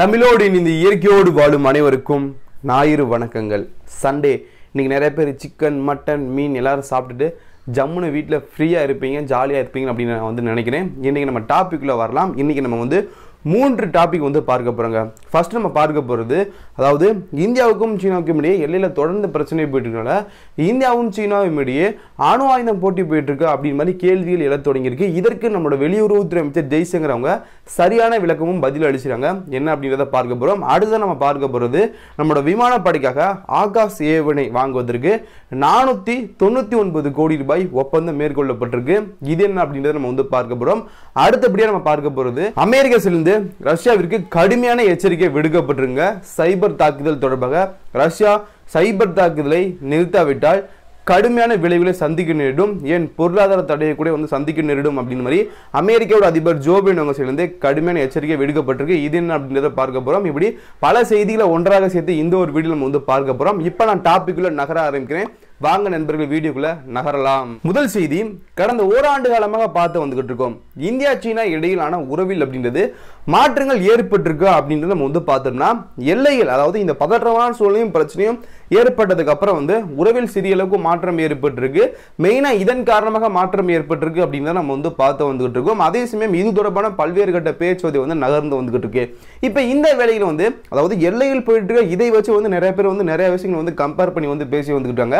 தமிழோடின் இந்த இயற்கையோடு வாழும் அனைவருக்கும் ஞாயிறு வணக்கங்கள் சண்டே இன்றைக்கி நிறைய பேர் சிக்கன் மட்டன் மீன் எல்லோரும் சாப்பிட்டுட்டு ஜம்முன்னு வீட்டில் ஃப்ரீயாக இருப்பீங்க ஜாலியாக இருப்பீங்க அப்படின்னு நான் வந்து நினைக்கிறேன் இன்றைக்கி நம்ம டாப்பிக்கில் வரலாம் இன்றைக்கி நம்ம வந்து மூன்று டாபிக் வந்து பார்க்க போகிறோங்க ஃபஸ்ட் நம்ம பார்க்க போகிறது அதாவது இந்தியாவுக்கும் சீனாவுக்கும் இடையே எல்லையில் தொடர்ந்து பிரச்சனை போயிட்டுருக்கனால இந்தியாவும் சீனாவும் இடையே அணு ஆயுதம் போட்டி போயிட்டுருக்கு அப்படின்னு மாதிரி கேள்விகள் எழ தொடங்கியிருக்கு இதற்கு நம்மளோட வெளியுறவுத்துறை அமைச்சர் ஜெய்சங்கர் அவங்க சரியான விளக்கமும் பதில் அளிச்சிருக்காங்க என்ன அப்படிங்கிறத பார்க்க போகிறோம் அடுத்து நம்ம பார்க்க போகிறது நம்மளோட விமானப்படைக்காக ஆகாஷ் ஏவனை வாங்குவதற்கு நானூற்றி தொண்ணூற்றி ஒன்பது கோடி ரூபாய் ஒப்பந்தம் மேற்கொள்ளப்பட்டிருக்கு இது என்ன அப்படின்றத நம்ம வந்து பார்க்க போகிறோம் அடுத்தபடியாக நம்ம பார்க்க போகிறது சிலிருந்து ரஷ்யாவிற்கு கடுமையான எச்சரிக்கை விடுக்கப்பட்டிருங்க சைபர் தாக்குதல் தொடர்பாக ரஷ்யா சைபர் தாக்குதலை நிறுத்தாவிட்டால் கடுமையான விளைவுகளை சந்திக்க நேரிடும் ஏன் பொருளாதார தடையை கூட வந்து சந்திக்க நேரிடும் அப்படின்னு மாதிரி அமெரிக்காவோட அதிபர் ஜோ பைடன் அவங்க சேர்ந்து கடுமையான எச்சரிக்கை விடுக்கப்பட்டிருக்கு இது என்ன அப்படின்றத பார்க்க போகிறோம் இப்படி பல செய்திகளை ஒன்றாக சேர்த்து இந்த ஒரு வீடியோ நம்ம வந்து பார்க்க போகிறோம் இப்போ நான் டாப்பிக்குள்ளே நகர ஆரம்பிக்கிறேன் வாங்க நண்பர்கள் வீடியோக்குள்ள நகரலாம் முதல் செய்தி கடந்த ஓராண்டு காலமாக பார்த்து வந்துகிட்டு இருக்கோம் இந்தியா சீனா இடையிலான உறவில் அப்படின்றது மாற்றங்கள் ஏற்பட்டிருக்கு அப்படின்றத நம்ம வந்து பார்த்தோம்னா எல்லைகள் அதாவது இந்த பதற்றமான சூழலையும் பிரச்சனையும் ஏற்பட்டதுக்கு அப்புறம் வந்து உறவில் சிறிய அளவுக்கு மாற்றம் ஏற்பட்டிருக்கு மெயினாக இதன் காரணமாக மாற்றம் ஏற்பட்டிருக்கு அப்படின்னு நம்ம வந்து பார்த்து வந்துகிட்டு இருக்கோம் அதே சமயம் இது தொடர்பான பல்வேறு கட்ட பேச்சுவதை வந்து நகர்ந்து வந்துகிட்டு இருக்கு இப்போ இந்த வேலையில் வந்து அதாவது எல்லையில் போயிட்டு இருக்க இதை வச்சு வந்து நிறைய பேர் வந்து நிறைய விஷயங்கள் வந்து கம்பேர் பண்ணி வந்து பேசி வந்துக்கிட்டாங்க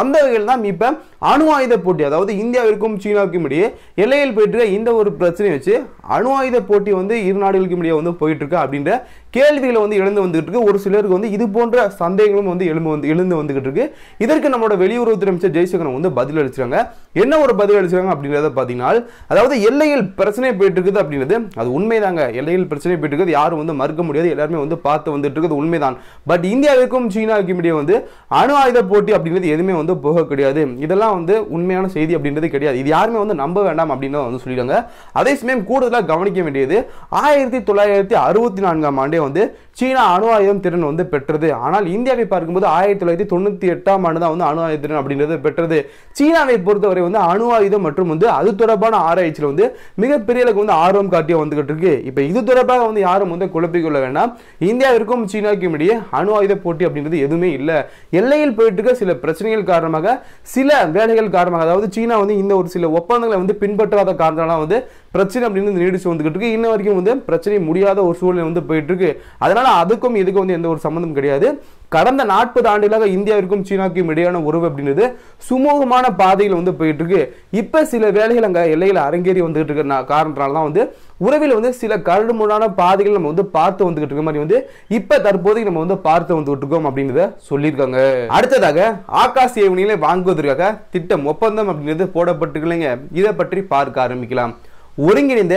அந்த வகையில் தான் இப்போ அணு ஆயுத போட்டி அதாவது இந்தியாவிற்கும் சீனாவுக்கும் இடையே எல்லையில் போயிட்டு இந்த ஒரு பிரச்சனையை வச்சு அணு ஆயுத போட்டி வந்து இரு நாடுகளுக்கும் இடையே வந்து போயிட்டு இருக்கு அப்படின்ற கேள்விகளை வந்து எழுந்து வந்துகிட்டு இருக்கு ஒரு சிலருக்கு வந்து இது போன்ற சந்தேகங்களும் வந்து எழுந்து வந்து எழுந்து வந்துகிட்டு இருக்கு இதற்கு நம்மளோட வெளியுறவுத்துறை அமைச்சர் ஜெய்சங்கரன் வந்து பதில் அளிச்சிருக்காங்க என்ன ஒரு பதில் அளிச்சிருக்காங்க அப்படிங்கிறத பார்த்தீங்கன்னா அதாவது எல்லையில் பிரச்சனை போயிட்டு இருக்குது அப்படிங்கிறது அது உண்மைதாங்க எல்லையில் பிரச்சனை போயிட்டு இருக்குது யாரும் வந்து மறுக்க முடியாது எல்லாருமே வந்து பார்த்து வந்துட்டு இருக்குது உண்மைதான் பட் இந்தியாவிற்கும் சீனாவுக்கும் இடையே வந்து அணு ஆயுத போட்டி அப்படிங்கிறது எதுவுமே வந்து போக கிடையாது இதெல்லாம் வந்து உண்மையான செய்தி அப்படின்றது கிடையாது இது யாருமே வந்து நம்ப வேண்டாம் அப்படின்னு வந்து சொல்லிடுறாங்க அதே சமயம் கூடுதலாக கவனிக்க வேண்டியது ஆயிரத்தி தொள்ளாயிரத்தி அறுபத்தி நான்காம் ஆண்டு onde சீனா அணு ஆயுதம் திறன் வந்து பெற்றது ஆனால் இந்தியாவை பார்க்கும்போது ஆயிரத்தி தொள்ளாயிரத்தி தொண்ணூற்றி எட்டாம் ஆண்டு தான் வந்து அணு ஆயுத திறன் அப்படின்றது பெற்றது சீனாவை பொறுத்தவரை வந்து அணு ஆயுதம் மற்றும் வந்து அது தொடர்பான ஆராய்ச்சியில் வந்து மிகப்பெரிய அளவுக்கு வந்து ஆர்வம் காட்டியாக வந்துகிட்டு இருக்கு இப்போ இது தொடர்பாக வந்து யாரும் வந்து குழப்பிக்கொள்ள வேண்டாம் இந்தியாவிற்கும் சீனாவுக்கும் இடையே அணு ஆயுத போட்டி அப்படின்றது எதுவுமே இல்லை எல்லையில் போயிட்டு இருக்க சில பிரச்சனைகள் காரணமாக சில வேலைகள் காரணமாக அதாவது சீனா வந்து இந்த ஒரு சில ஒப்பந்தங்களை வந்து பின்பற்றாத காரணம்லாம் வந்து பிரச்சனை அப்படின்னு நீடிச்சு வந்துகிட்டு இருக்கு இன்ன வரைக்கும் வந்து பிரச்சனை முடியாத ஒரு சூழ்நிலை வந்து போயிட்டு இருக்கு அதனால அதுக்கும் இதுக்கும் வந்து எந்த ஒரு சம்மந்தம் கிடையாது கடந்த நாற்பது ஆண்டுகளாக இந்தியாவிற்கும் சீனாவுக்கும் இடையான உறவு அப்படின்றது சுமூகமான பாதையில் வந்து போயிட்டு இருக்கு இப்போ சில வேலைகள் அங்கே எல்லையில் அரங்கேறி வந்துகிட்டு இருக்கிற காரணத்தினால தான் வந்து உறவில் வந்து சில கரடுமுடான பாதைகள் நம்ம வந்து பார்த்து வந்துகிட்டு இருக்க மாதிரி வந்து இப்போ தற்போதைக்கு நம்ம வந்து பார்த்து வந்துகிட்டு இருக்கோம் அப்படின்றத சொல்லியிருக்காங்க அடுத்ததாக ஆகாஷ் ஏவனிகளை வாங்குவதற்காக திட்டம் ஒப்பந்தம் அப்படின்றது போடப்பட்டிருக்கலைங்க இதை பற்றி பார்க்க ஆரம்பிக்கலாம் ஒருங்கிணைந்த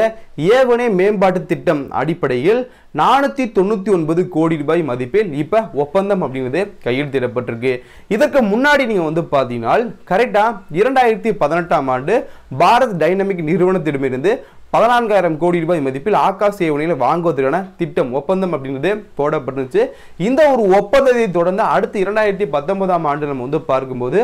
ஏவனை மேம்பாட்டு திட்டம் அடிப்படையில் நானூற்றி தொண்ணூற்றி ஒன்பது கோடி ரூபாய் மதிப்பில் இப்போ ஒப்பந்தம் அப்படிங்கிறது கையெழுத்திடப்பட்டிருக்கு இதற்கு முன்னாடி நீங்கள் வந்து பார்த்தீங்கன்னா கரெக்டாக இரண்டாயிரத்தி பதினெட்டாம் ஆண்டு பாரத் டைனமிக் நிறுவனத்திடமிருந்து பதினான்காயிரம் கோடி ரூபாய் மதிப்பில் ஆகாஷ் ஏவனையில் வாங்குவதற்கான திட்டம் ஒப்பந்தம் அப்படிங்கிறது போடப்பட்டுருந்துச்சு இந்த ஒரு ஒப்பந்தத்தை தொடர்ந்து அடுத்து இரண்டாயிரத்தி பத்தொன்பதாம் ஆண்டு நம்ம வந்து பார்க்கும்போது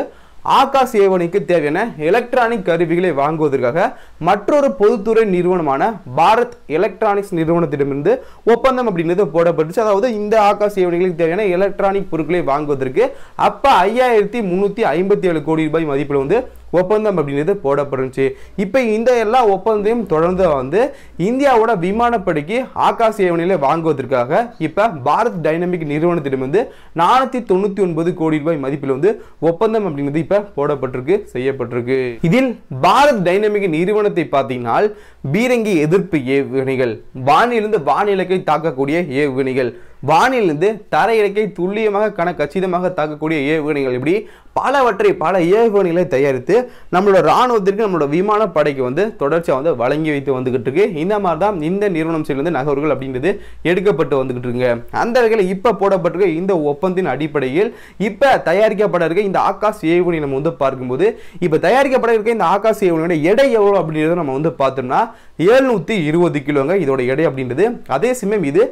ஆகாஷ் ஏவனிக்கு தேவையான எலக்ட்ரானிக் கருவிகளை வாங்குவதற்காக மற்றொரு பொதுத்துறை நிறுவனமான பாரத் எலக்ட்ரானிக்ஸ் நிறுவனத்திடமிருந்து ஒப்பந்தம் அப்படின்றது போடப்பட்டுச்சு அதாவது இந்த ஆகாஷ் ஏவனிகளுக்கு தேவையான எலக்ட்ரானிக் பொருட்களை வாங்குவதற்கு அப்போ ஐயாயிரத்தி முந்நூற்றி ஐம்பத்தி ஏழு கோடி ரூபாய் மதிப்பில் வந்து ஒப்பந்தம் அப்படிங்கிறது போடப்படுச்சு இப்போ இந்த எல்லா ஒப்பந்தத்தையும் தொடர்ந்து வந்து இந்தியாவோட விமானப்படிக்கு ஆகாஷ் ஏவனியில் வாங்குவதற்காக இப்போ பாரத் டைனமிக் நிறுவனத்திடம் வந்து நானூற்றி தொண்ணூற்றி ஒன்பது கோடி ரூபாய் மதிப்பில் வந்து ஒப்பந்தம் அப்படிங்கிறது இப்போ போடப்பட்டிருக்கு செய்யப்பட்டிருக்கு இதில் பாரத் டைனமிக் நிறுவனத்தை பார்த்தீங்கன்னா பீரங்கி எதிர்ப்பு ஏவுகணைகள் வானிலிருந்து வானிலக்கை தாக்கக்கூடிய ஏவுகணைகள் வானிலிருந்து தரையிலக்கை துல்லியமாக கன கச்சிதமாக தாக்கக்கூடிய ஏவுகணைகள் இப்படி பலவற்றை பல ஏவுகணைகளை தயாரித்து நம்மளோட இராணுவத்திற்கு நம்மளோட விமானப்படைக்கு வந்து தொடர்ச்சியாக வந்து வழங்கி வைத்து வந்துகிட்டு இருக்கு இந்த மாதிரி தான் இந்த நிறுவனம் சேர்ந்து நகர்வுகள் அப்படின்றது எடுக்கப்பட்டு வந்துகிட்டு இருக்குங்க அந்த வகையில் இப்போ போடப்பட்டிருக்க இந்த ஒப்பந்தின் அடிப்படையில் இப்போ தயாரிக்கப்பட இருக்க இந்த ஆகாஷ் ஏவுகணை நம்ம வந்து பார்க்கும்போது இப்போ தயாரிக்கப்பட இருக்க இந்த ஆகாஷ் ஏவுகணையோட எடை எவ்வளோ அப்படின்றத நம்ம வந்து பார்த்தோம்னா எழுநூற்றி இருபது கிலோங்க இதோட எடை அப்படின்றது அதே சமயம் இது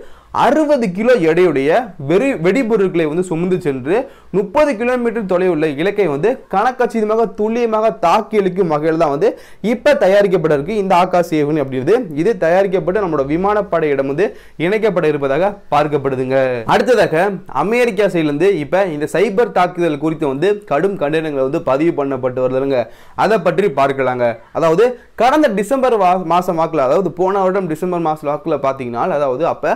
அறுபது கிலோ எடையுடைய வெறி வெடிபொருட்களை வந்து சுமந்து சென்று முப்பது கிலோமீட்டர் தொலைவுள்ள இலக்கை வந்து கணக்கச்சிதமாக துல்லியமாக தாக்கி அளிக்கும் வகையில் தான் வந்து இப்போ தயாரிக்கப்பட இருக்கு இந்த ஆகாஷ் ஏவுகணை அப்படிங்கிறது இது தயாரிக்கப்பட்டு நம்மளோட விமானப்படையிடம் வந்து இணைக்கப்பட இருப்பதாக பார்க்கப்படுதுங்க அடுத்ததாக அமெரிக்கா சைட்லேருந்து இப்போ இந்த சைபர் தாக்குதல் குறித்து வந்து கடும் கண்டனங்களை வந்து பதிவு பண்ணப்பட்டு வருதுங்க அதை பற்றி பார்க்கலாங்க அதாவது கடந்த டிசம்பர் மாதம் வாக்கில் அதாவது போன வருடம் டிசம்பர் மாதம் வாக்கில் பார்த்தீங்கன்னா அதாவது அப்போ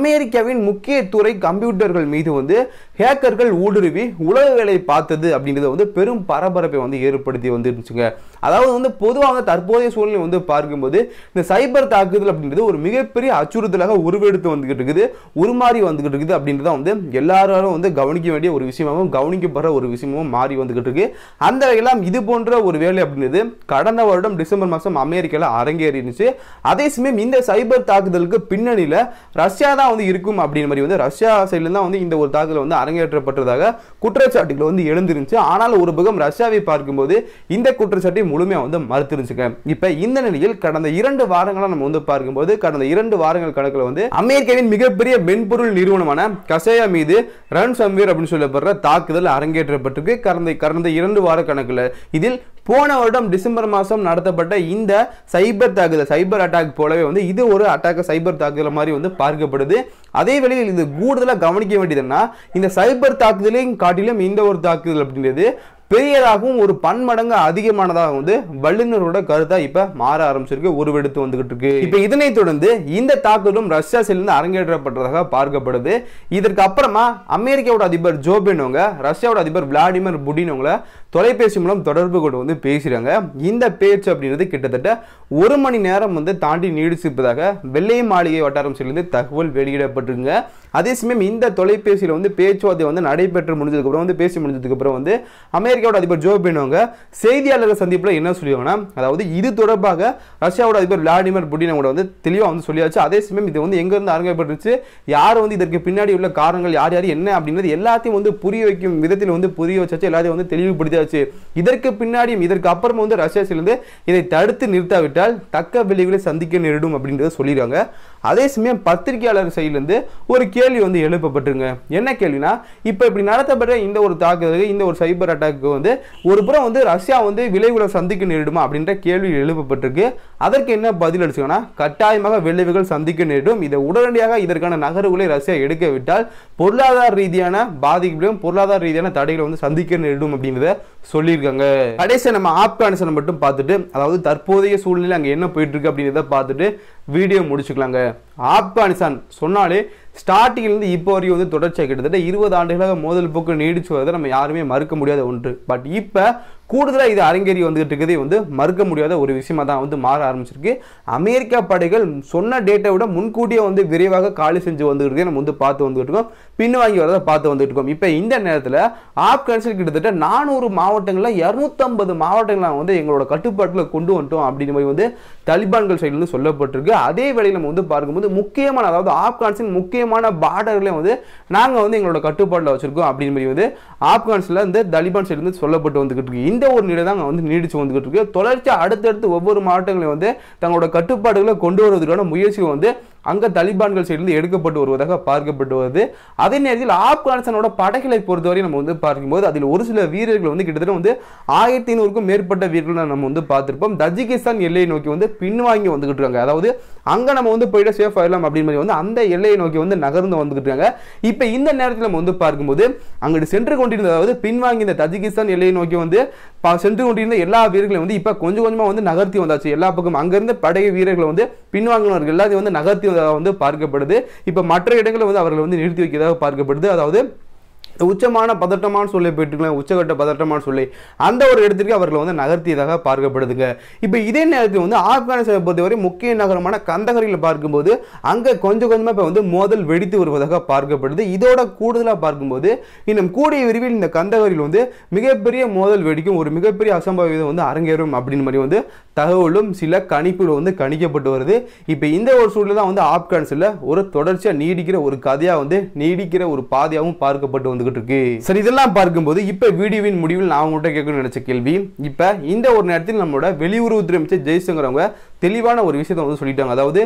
அமெரிக்காவின் முக்கிய துறை கம்ப்யூட்டர்கள் மீது வந்து ஹேக்கர்கள் ஊடுருவி உலக வேலை பார்த்தது அப்படின்றத வந்து பெரும் பரபரப்பை வந்து ஏற்படுத்தி வந்துருச்சுங்க அதாவது வந்து பொதுவாக தற்போதைய சூழ்நிலை வந்து பார்க்கும்போது இந்த சைபர் தாக்குதல் அப்படின்றது ஒரு மிகப்பெரிய அச்சுறுத்தலாக உருவெடுத்து வந்துகிட்டு இருக்குது உருமாறி வந்துகிட்டு இருக்குது அப்படின்றத வந்து எல்லாராலும் வந்து கவனிக்க வேண்டிய ஒரு விஷயமாகவும் கவனிக்கப்படுற ஒரு விஷயமும் மாறி வந்துகிட்டு இருக்கு அந்த வகையில் இது போன்ற ஒரு வேலை அப்படின்றது கடந்த வருடம் டிசம்பர் மாதம் அமெரிக்காவில் அரங்கேறிச்சு அதே சமயம் இந்த சைபர் தாக்குதலுக்கு பின்னணியில் ரஷ்யா தான் வந்து இருக்கும் அப்படின்ற மாதிரி வந்து ரஷ்யா சைடில் தான் வந்து இந்த ஒரு தாக்குதல் வந்து அரங்கேற்றப்பட்டதாக குற்றச்சாட்டுகள் வந்து எழுந்திருந்துச்சு ஆனால் ஒரு பக்கம் ரஷ்யாவை பார்க்கும்போது இந்த குற்றச்சாட்டை முழுமையாக வந்து மறுத்துருச்சுங்க இப்போ இந்த நிலையில் கடந்த இரண்டு வாரங்களாக நம்ம வந்து பார்க்கும்போது கடந்த இரண்டு வாரங்கள் கணக்கில் வந்து அமெரிக்காவின் மிகப்பெரிய மென்பொருள் நிறுவனமான கசேயா மீது ரன் சம்வேர் அப்படின்னு சொல்லப்படுற தாக்குதல் அரங்கேற்றப்பட்டிருக்கு கடந்த கடந்த இரண்டு வார கணக்கில் இதில் போன வருடம் டிசம்பர் மாதம் நடத்தப்பட்ட இந்த சைபர் தாக்குதல் சைபர் அட்டாக் போலவே வந்து இது ஒரு அட்டாக் சைபர் தாக்குதல் மாதிரி வந்து பார்க்கப்படுது அதே வேளையில் இது கூடுதலாக கவனிக்க வேண்டியதுன்னா இந்த சைபர் தாக்குதலையும் காட்டிலும் இந்த ஒரு தாக்குதல் அப்படின்றது பெரியதாகவும் ஒரு பன்மடங்கு அதிகமானதாக வந்து வல்லுநரோட கருத்தாக இப்போ மாற ஆரம்பிச்சிருக்கு விடுத்து வந்துகிட்டு இருக்கு இப்போ இதனைத் தொடர்ந்து இந்த தாக்குதலும் ரஷ்யா சிலிருந்து அரங்கேற்றப்பட்டதாக பார்க்கப்படுது இதற்கு அப்புறமா அமெரிக்காவோட அதிபர் ஜோ அவங்க ரஷ்யாவோட அதிபர் விளாடிமிர் புடின் தொலைபேசி மூலம் தொடர்பு கொண்டு வந்து பேசுகிறாங்க இந்த பேச்சு அப்படின்றது கிட்டத்தட்ட ஒரு மணி நேரம் வந்து தாண்டி நீடிச்சிருப்பதாக வெள்ளை மாளிகை வட்டாரம் சிலிருந்து தகவல் வெளியிடப்பட்டிருங்க அதே சமயம் இந்த தொலைபேசியில் வந்து பேச்சுவார்த்தை வந்து நடைபெற்று முடிஞ்சதுக்கப்புறம் வந்து பேசி முடிஞ்சதுக்கப்புறம் வந்து அமெரிக்காவோட அதிபர் ஜோ பின்னவங்க செய்தியாளர்கள் சந்திப்பில் என்ன சொல்லுவாங்கன்னா அதாவது இது தொடர்பாக ரஷ்யாவோட அதிபர் விளாடிமிர் புட்டின் கூட வந்து தெளிவாக வந்து சொல்லியாச்சு அதே சமயம் இது வந்து எங்கேருந்து அரங்கப்பட்டுருச்சு யார் வந்து இதற்கு பின்னாடி உள்ள காரணங்கள் யார் யார் என்ன அப்படின்றது எல்லாத்தையும் வந்து புரிய வைக்கும் விதத்தில் வந்து புரிய வச்சாச்சு எல்லாத்தையும் வந்து தெளிவுபடுத்தி முடியாச்சு இதற்கு பின்னாடியும் இதற்கு அப்புறம் வந்து ரஷ்யா சேர்ந்து இதை தடுத்து நிறுத்தாவிட்டால் தக்க விளைவுகளை சந்திக்க நேரிடும் அப்படின்றத சொல்லிடுறாங்க அதே சமயம் பத்திரிகையாளர் சைட்லேருந்து ஒரு கேள்வி வந்து எழுப்பப்பட்டிருங்க என்ன கேள்வினா இப்போ இப்படி நடத்தப்பட்ட இந்த ஒரு தாக்குதலுக்கு இந்த ஒரு சைபர் அட்டாக்கு வந்து ஒரு புறம் வந்து ரஷ்யா வந்து விளைவுகளை சந்திக்க நேரிடுமா அப்படின்ற கேள்வி எழுப்பப்பட்டிருக்கு அதற்கு என்ன பதில் அடிச்சுக்கோன்னா கட்டாயமாக விளைவுகள் சந்திக்க நேரிடும் இதை உடனடியாக இதற்கான நகர்வுகளை ரஷ்யா எடுக்க விட்டால் பொருளாதார ரீதியான பாதிப்புகளையும் பொருளாதார ரீதியான தடைகளை வந்து சந்திக்க நேரிடும் அப்படிங்கிறத சொல்லியிருக்காங்க கடைசியாக நம்ம ஆப்கானிஸ்தான் மட்டும் பார்த்துட்டு அதாவது தற்போதைய சூழ்நிலை அங்கே என்ன போயிட்டு இருக்கு அப்படிங்கிறத பார்த்துட்டு வீடியோ முடிச்சுக்கலாங்க ஆப்கானிஸ்தான் சொன்னாலே ஸ்டார்டிங்லேருந்து இப்போ வரையும் வந்து தொடர்ச்சியாக கிட்டத்தட்ட இருபது ஆண்டுகளாக மோதல் போக்கு நீடிச்சு வரதை நம்ம யாருமே மறுக்க முடியாத ஒன்று பட் இப்போ கூடுதலாக இது அரங்கேறி வந்துகிட்டு இருக்கதே வந்து மறுக்க முடியாத ஒரு விஷயமாக தான் வந்து மாற ஆரம்பிச்சிருக்கு அமெரிக்கா படைகள் சொன்ன டேட்டை விட முன்கூட்டியே வந்து விரைவாக காலி செஞ்சு வந்துகிட்டு நம்ம வந்து பார்த்து வந்துகிட்டு இருக்கோம் பின்வாங்கி வரதை பார்த்து வந்துகிட்டு இருக்கோம் இப்போ இந்த நேரத்தில் ஆப்கானிஸ்தான் கிட்டத்தட்ட நானூறு மாவட்டங்களில் இரநூத்தம்பது மாவட்டங்களை வந்து எங்களோட கட்டுப்பாட்டில் கொண்டு வந்துட்டோம் அப்படின்னு மாதிரி வந்து தலிபான்கள் சைட்லேருந்து சொல்லப்பட்டிருக்கு அதே வேளையில் நம்ம வந்து பார்க்கும்போது முக்கியமான அதாவது ஆப்கான்ஸின் முக்கியமான பார்டர்களையும் வந்து நாங்கள் வந்து எங்களோட கட்டுப்பாட்டில் வச்சுருக்கோம் அப்படின்னு மாதிரி வந்து ஆப்கான்ஸில் வந்து தலிபான் சைடு வந்து சொல்லப்பட்டு வந்துக்கிட்டு இருக்கு இந்த ஒரு நிலை தான் வந்து நீடிச்சு வந்துக்கிட்டு இருக்கு தொடர்ச்சியாக அடுத்தடுத்து ஒவ்வொரு மாவட்டங்களையும் வந்து தங்களோட கட்டுப்பாடுகளை கொண்டு வருவதற்கான முயற்சியை வந்து அங்கே தலிபான்கள் சைடிலிருந்து எடுக்கப்பட்டு வருவதாக பார்க்கப்பட்டு வருது அதே நேரத்தில் ஆப்கானிஸ்தானோட படைகளை பொறுத்தவரை நம்ம வந்து பார்க்கும்போது அதில் ஒரு சில வீரர்கள் வந்து கிட்டத்தட்ட வந்து ஆயிரத்தி ஐநூறுக்கும் மேற்பட்ட வீரர்கள் நம்ம வந்து பார்த்துருப்போம் தஜிகிஸ்தான் எல்லையை நோக்கி வந்து பின்வாங்கி வந்துகிட்டு இருக்காங்க அதாவது அங்கே நம்ம வந்து போயிட்டு சேஃப் ஆயிடலாம் அப்படின்னு வந்து அந்த எல்லையை நோக்கி வந்து நகர்ந்து வந்துகிட்டு இருக்காங்க இப்போ இந்த நேரத்தில் நம்ம வந்து பார்க்கும்போது அங்கிட்டு சென்று கொண்டிருந்த அதாவது பின்வாங்கி இந்த தஜிகிஸ்தான் எல்லையை நோக்கி வந்து சென்று கொண்டிருந்த எல்லா வீரர்களையும் வந்து இப்போ கொஞ்சம் கொஞ்சமாக வந்து நகர்த்தி வந்தாச்சு எல்லா பக்கம் அங்கேருந்து படைய வீரர்களை வந்து பின்வாங்கினவர்கள் எல்லாத்தையும் வந்து நகர்த்தி வைக்கிறதாக வந்து பார்க்கப்படுது இப்போ மற்ற இடங்களில் வந்து அவர்கள் வந்து நிறுத்தி வைக்கிறதாக பார்க்கப்படுது அதாவது உச்சமான பதட்டமான சொல்லை போயிட்டுக்கலாம் உச்சகட்ட பதட்டமான சொல்லி அந்த ஒரு இடத்திற்கு அவர்களை வந்து நகர்த்தியதாக பார்க்கப்படுதுங்க இப்போ இதே நேரத்தில் வந்து ஆப்கானிஸ்தானை பொறுத்தவரை முக்கிய நகரமான கந்தகரியில் பார்க்கும்போது அங்கே கொஞ்சம் கொஞ்சமாக இப்போ வந்து மோதல் வெடித்து வருவதாக பார்க்கப்படுது இதோட கூடுதலாக பார்க்கும்போது இன்னும் கூடிய விரிவில் இந்த கந்தகரியில் வந்து மிகப்பெரிய மோதல் வெடிக்கும் ஒரு மிகப்பெரிய அசம்பாவிதம் வந்து அரங்கேறும் அப்படின்னு மாதிரி வந்து தகவலும் சில கணிப்புகள் வந்து கணிக்கப்பட்டு வருது இப்போ இந்த ஒரு சூழலில் தான் வந்து ஆப்கான்ஸில் ஒரு தொடர்ச்சியாக நீடிக்கிற ஒரு கதையாக வந்து நீடிக்கிற ஒரு பாதையாகவும் பார்க்கப்பட்டு வந்துகிட்டு இருக்கு சரி இதெல்லாம் பார்க்கும்போது இப்போ வீடியோவின் முடிவில் நான் உங்கள்கிட்ட கேட்கணும்னு நினச்ச கேள்வி இப்போ இந்த ஒரு நேரத்தில் நம்மளோட வெளியுறவுத்துறை அமைச்சர் ஜெய்சங்கர் அவங்க தெளிவான ஒரு விஷயத்தை வந்து சொல்லிட்டாங்க அதாவது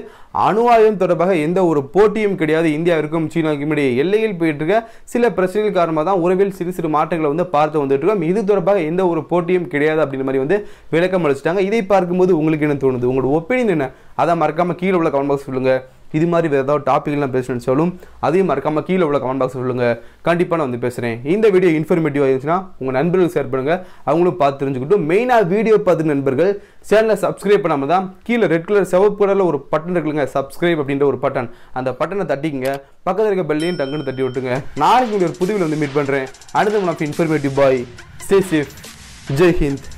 அணு ஆயுதம் தொடர்பாக எந்த ஒரு போட்டியும் கிடையாது இந்தியாவிற்கும் சீனாவுக்கும் இடையே எல்லையில் போயிட்டு இருக்க சில பிரச்சனைகள் காரணமாக தான் உறவில் சிறு சிறு மாற்றங்களை வந்து பார்த்து வந்துட்டு இருக்கோம் இது தொடர்பாக எந்த ஒரு போட்டியும் கிடையாது அப்படின்ற மாதிரி வந்து விளக்கம் அளிச்சிட்டாங்க இதை பார்க்கும்போது உங்களுக்கு என்ன தோணுது உங்களோட ஒப்பீனியன் என்ன அதை மறக்காமல் கீழே உள்ள கமெண்ட் பாக்ஸ் சொல்லுங்கள் இது மாதிரி வேறு ஏதாவது டாப்பிக்லாம் பேசணும்னு சொல்லும் அதையும் மறக்காமல் கீழே உள்ள கமெண்ட் பாக்ஸ் சொல்லுங்கள் கண்டிப்பாக நான் வந்து பேசுகிறேன் இந்த வீடியோ இன்ஃபர்மேட்டிவாக இருந்துச்சுன்னா உங்கள் நண்பர்களுக்கு ஷேர் பண்ணுங்கள் அவங்களும் பார்த்து தெரிஞ்சுக்கிட்டும் மெயினாக வீடியோ பார்த்து நண்பர்கள் சேனலை சப்ஸ்கிரைப் பண்ணாமல் தான் கீழே ரெட் கலர் சிவப்பு கலரில் ஒரு பட்டன் இருக்குங்க சப்ஸ்கிரைப் அப்படின்ற ஒரு பட்டன் அந்த பட்டனை தட்டிக்கங்க பக்கத்தில் இருக்க பெல்லையும் டங்குன்னு தட்டி விட்டுங்க நாளைக்கு ஒரு புதுவில் வந்து மீட் பண்ணுறேன் அடுத்த நான் informative bye stay safe Jai Hind